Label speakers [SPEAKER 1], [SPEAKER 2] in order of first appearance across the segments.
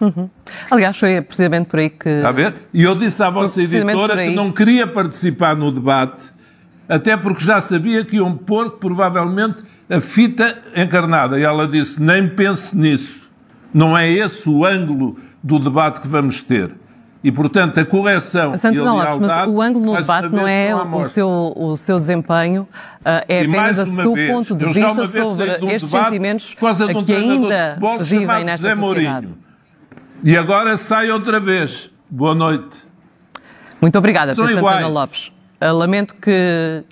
[SPEAKER 1] Uhum. Aliás, foi precisamente por aí que. a ver? E eu disse à vossa editora que não
[SPEAKER 2] queria participar no debate, até porque já sabia que iam pôr provavelmente a fita encarnada. E ela disse: nem pense nisso. Não é esse o ângulo do debate que vamos ter. E, portanto, a correção Santo e a lealdade... Mas o
[SPEAKER 1] ângulo no debate não é não o, seu, o seu desempenho, ah, é e apenas o seu vez, ponto de vista sobre um estes sentimentos que ainda vivem nesta sociedade. Mourinho
[SPEAKER 2] e agora sai outra vez. Boa noite. Muito obrigada, São Santana Lopes.
[SPEAKER 1] Eh, lamento que,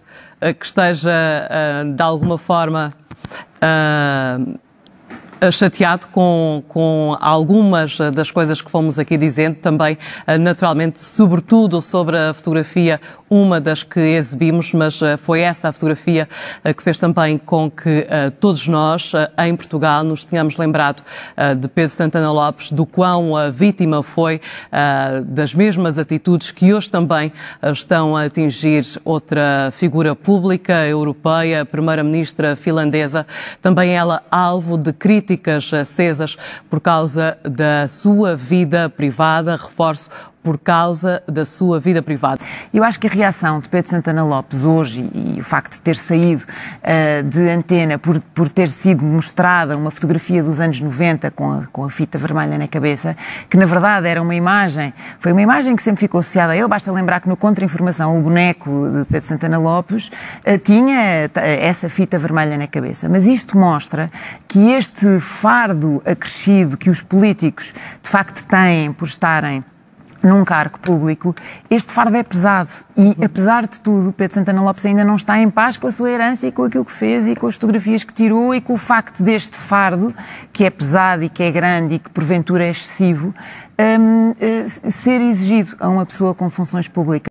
[SPEAKER 1] eh, que esteja, eh, de alguma forma, eh, chateado com, com algumas eh, das coisas que fomos aqui dizendo, também, eh, naturalmente, sobretudo sobre a fotografia, uma das que exibimos, mas foi essa a fotografia que fez também com que todos nós, em Portugal, nos tenhamos lembrado de Pedro Santana Lopes, do quão a vítima foi das mesmas atitudes que hoje também estão a atingir outra figura pública europeia, a primeira-ministra finlandesa, também ela alvo de crítica críticas acesas por causa da
[SPEAKER 3] sua vida privada. Reforço por causa da sua vida privada. Eu acho que a reação de Pedro Santana Lopes hoje e, o facto de ter saído uh, de antena por, por ter sido mostrada uma fotografia dos anos 90 com a, com a fita vermelha na cabeça, que na verdade era uma imagem, foi uma imagem que sempre ficou associada a ele, basta lembrar que no Contra-Informação o boneco de Pedro Santana Lopes uh, tinha eh, essa fita vermelha na cabeça. Mas isto mostra que este fardo acrescido que os políticos de facto têm por estarem num cargo público, este fardo é pesado. E, uhum. apesar de tudo, Pedro Santana Lopes ainda não está em paz com a sua herança e com aquilo que fez e com as fotografias que tirou e com o facto deste fardo, que é pesado e que é grande e que porventura é excessivo, um, uh, eh, ser exigido a uma pessoa com funções públicas.